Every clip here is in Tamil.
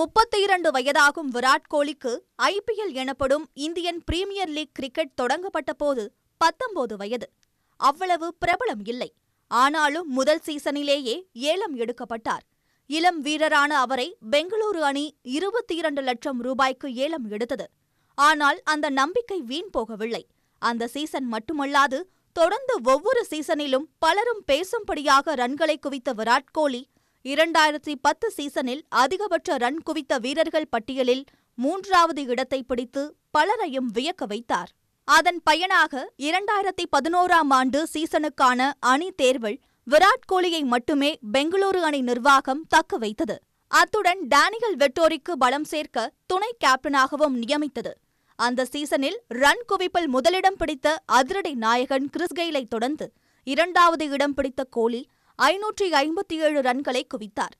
முப்பத்தி இரண்டு வயதாகும் விராட் கோலிக்கு ஐபிஎல் எனப்படும் இந்தியன் பிரீமியர் லீக் கிரிக்கெட் தொடங்கப்பட்ட போது பத்தொன்பது வயது அவ்வளவு பிரபலம் இல்லை ஆனாலும் முதல் சீசனிலேயே ஏலம் எடுக்கப்பட்டார் இளம் வீரரான அவரை பெங்களூரு அணி இருபத்தி இரண்டு லட்சம் ரூபாய்க்கு ஏலம் எடுத்தது ஆனால் அந்த நம்பிக்கை வீண் போகவில்லை அந்த சீசன் மட்டுமல்லாது தொடர்ந்து ஒவ்வொரு சீசனிலும் பலரும் பேசும்படியாக ரன்களை குவித்த விராட் கோலி இரண்டாயிரத்தி பத்து சீசனில் அதிகபட்ச ரன் குவித்த வீரர்கள் பட்டியலில் மூன்றாவது இடத்தை பிடித்து பலரையும் வியக்க வைத்தார் அதன் பயனாக இரண்டாயிரத்தி பதினோராம் ஆண்டு சீசனுக்கான அணி தேர்வில் விராட் கோலியை மட்டுமே பெங்களூரு அணி நிர்வாகம் தக்க வைத்தது அத்துடன் டேனியல் வெட்டோரிக்கு பலம் சேர்க்க துணை கேப்டனாகவும் நியமித்தது அந்த சீசனில் ரன் குவிப்பில் முதலிடம் பிடித்த அதிரடி நாயகன் கிறிஸ்கெயிலை தொடர்ந்து இரண்டாவது இடம் பிடித்த கோலி ஐநூற்றி ஐம்பத்தி ஏழு ரன்களை குவித்தார்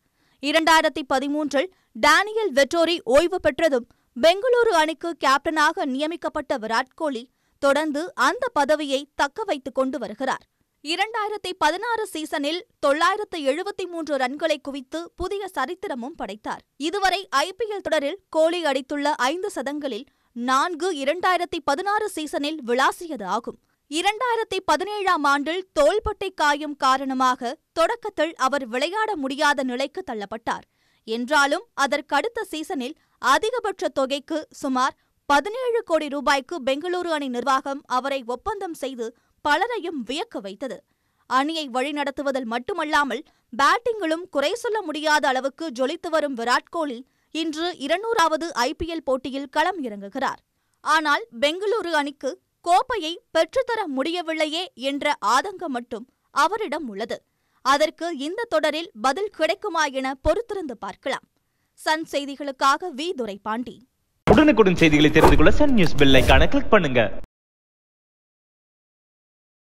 இரண்டாயிரத்தி பதிமூன்றில் டேனியல் வெட்டோரி ஓய்வு பெற்றதும் பெங்களூரு அணிக்கு கேப்டனாக நியமிக்கப்பட்ட விராட் கோலி தொடர்ந்து அந்த பதவியை தக்க வைத்துக் கொண்டு வருகிறார் இரண்டாயிரத்தி பதினாறு சீசனில் தொள்ளாயிரத்து எழுபத்தி மூன்று ரன்களை குவித்து புதிய சரித்திரமும் படைத்தார் இதுவரை ஐபிஎல் தொடரில் கோலி அடித்துள்ள ஐந்து சதங்களில் நான்கு இரண்டாயிரத்தி பதினாறு சீசனில் விளாசியது ஆகும் இரண்டாயிரத்தி பதினேழாம் ஆண்டில் தோள்பட்டை காயம் காரணமாக தொடக்கத்தில் அவர் விளையாட முடியாத நிலைக்கு தள்ளப்பட்டார் என்றாலும் அதற்கடுத்த சீசனில் அதிகபட்ச தொகைக்கு சுமார் பதினேழு கோடி ரூபாய்க்கு பெங்களூரு அணி நிர்வாகம் அவரை ஒப்பந்தம் செய்து பலரையும் வியக்க வைத்தது அணியை வழிநடத்துவதில் மட்டுமல்லாமல் பேட்டிங்கிலும் குறை சொல்ல முடியாத அளவுக்கு ஜொலித்து வரும் விராட் கோலி இன்று இருநூறாவது ஐபிஎல் போட்டியில் களம் இறங்குகிறார் ஆனால் பெங்களூரு அணிக்கு கோப்பையை பெற்றுத்தர முடியவில்லையே என்ற ஆதங்கம் மட்டும் அவரிடம் உள்ளது அதற்கு இந்த தொடரில் பதில் கிடைக்குமா என பொறுத்திருந்து பார்க்கலாம் சன் செய்திகளுக்காக வி துரைபாண்டி உடனுக்குடன் செய்திகளை தெரிந்து கொள்ள சன் நியூஸ் பெல் கிளிக் பண்ணுங்க